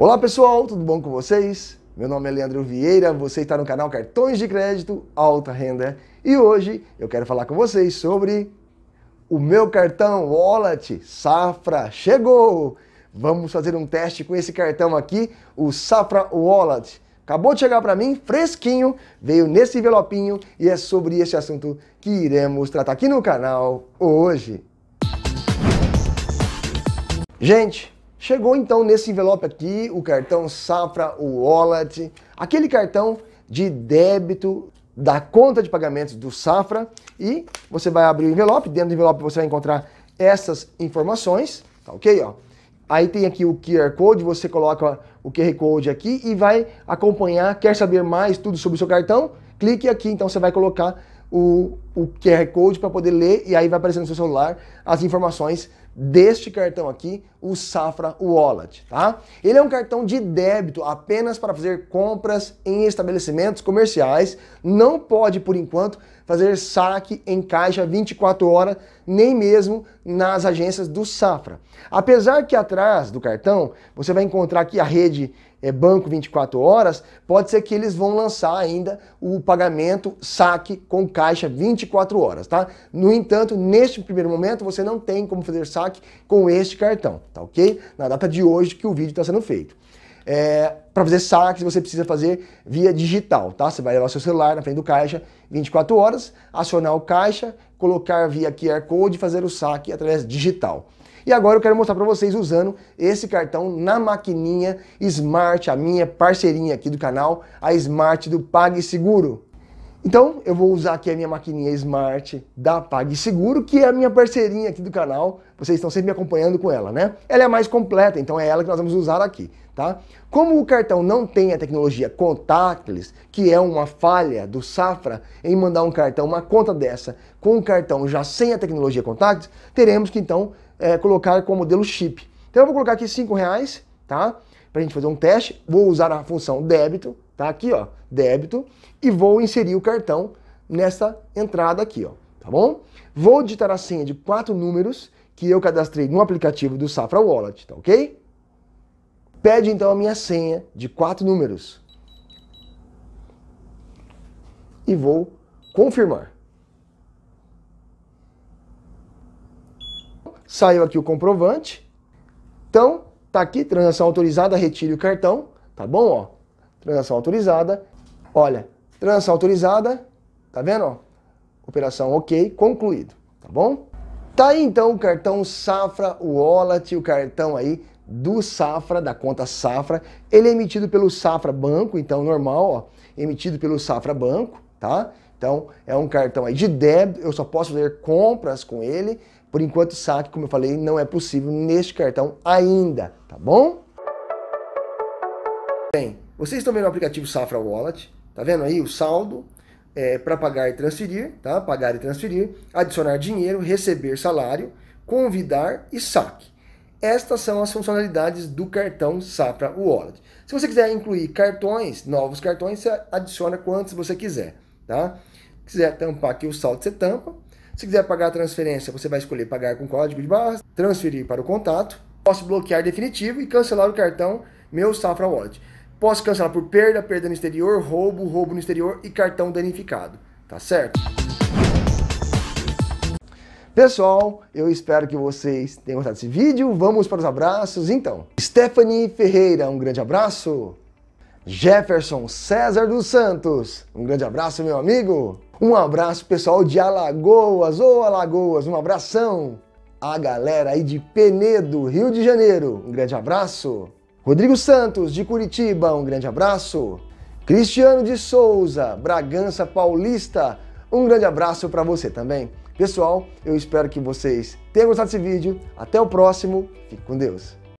Olá pessoal, tudo bom com vocês? Meu nome é Leandro Vieira, você está no canal Cartões de Crédito Alta Renda e hoje eu quero falar com vocês sobre o meu cartão Wallet Safra chegou! Vamos fazer um teste com esse cartão aqui, o Safra Wallet. Acabou de chegar para mim, fresquinho, veio nesse envelopinho e é sobre esse assunto que iremos tratar aqui no canal hoje. Gente, Chegou então nesse envelope aqui o cartão Safra Wallet, aquele cartão de débito da conta de pagamentos do Safra e você vai abrir o envelope, dentro do envelope você vai encontrar essas informações, tá ok? Ó. Aí tem aqui o QR Code, você coloca o QR Code aqui e vai acompanhar, quer saber mais tudo sobre o seu cartão? Clique aqui, então você vai colocar o, o QR Code para poder ler e aí vai aparecer no seu celular as informações deste cartão aqui, o Safra Wallet, tá? Ele é um cartão de débito apenas para fazer compras em estabelecimentos comerciais, não pode por enquanto fazer saque em caixa 24 horas, nem mesmo nas agências do Safra. Apesar que atrás do cartão, você vai encontrar aqui a rede é, banco 24 horas, pode ser que eles vão lançar ainda o pagamento saque com caixa 24 horas, tá? No entanto, neste primeiro momento você não tem como fazer saque com este cartão, tá ok? Na data de hoje que o vídeo está sendo feito. É, para fazer saques você precisa fazer via digital, tá? Você vai levar seu celular na frente do caixa 24 horas, acionar o caixa colocar via QR Code e fazer o saque através digital. E agora eu quero mostrar para vocês usando esse cartão na maquininha Smart, a minha parceirinha aqui do canal, a Smart do PagSeguro. Então, eu vou usar aqui a minha maquininha Smart da PagSeguro, que é a minha parceirinha aqui do canal. Vocês estão sempre me acompanhando com ela, né? Ela é mais completa, então é ela que nós vamos usar aqui, tá? Como o cartão não tem a tecnologia contactless, que é uma falha do Safra em mandar um cartão, uma conta dessa, com um cartão já sem a tecnologia contactless, teremos que então é, colocar com o modelo chip. Então eu vou colocar aqui cinco reais, tá? Para a gente fazer um teste. Vou usar a função débito, Tá aqui, ó, débito, e vou inserir o cartão nessa entrada aqui, ó, tá bom? Vou digitar a senha de quatro números que eu cadastrei no aplicativo do Safra Wallet, tá ok? Pede então a minha senha de quatro números. E vou confirmar. Saiu aqui o comprovante. Então, tá aqui, transação autorizada, retire o cartão, tá bom? Ó, transação autorizada. Olha, transação autorizada, tá vendo? Ó? Operação OK, concluído, tá bom? Tá aí então o cartão Safra Wallet, o cartão aí do Safra, da conta Safra. Ele é emitido pelo Safra Banco, então normal, ó, emitido pelo Safra Banco, tá? Então é um cartão aí de débito, eu só posso fazer compras com ele. Por enquanto, saque, como eu falei, não é possível neste cartão ainda, tá bom? Bem, vocês estão vendo o aplicativo Safra Wallet, tá vendo aí o saldo é, para pagar e transferir, tá? Pagar e transferir, adicionar dinheiro, receber salário, convidar e saque. Estas são as funcionalidades do cartão Safra Wallet. Se você quiser incluir cartões, novos cartões, você adiciona quantos você quiser, tá? Se quiser tampar aqui o saldo, você tampa. Se quiser pagar a transferência, você vai escolher pagar com código de barras, transferir para o contato. Posso bloquear definitivo e cancelar o cartão meu Safra Wallet. Posso cancelar por perda, perda no exterior, roubo, roubo no exterior e cartão danificado, tá certo? Pessoal, eu espero que vocês tenham gostado desse vídeo. Vamos para os abraços, então. Stephanie Ferreira, um grande abraço. Jefferson César dos Santos, um grande abraço, meu amigo. Um abraço, pessoal de Alagoas, ô oh, Alagoas, um abração. A galera aí de Penedo, Rio de Janeiro, um grande abraço. Rodrigo Santos, de Curitiba, um grande abraço. Cristiano de Souza, Bragança Paulista, um grande abraço para você também. Pessoal, eu espero que vocês tenham gostado desse vídeo. Até o próximo. Fique com Deus.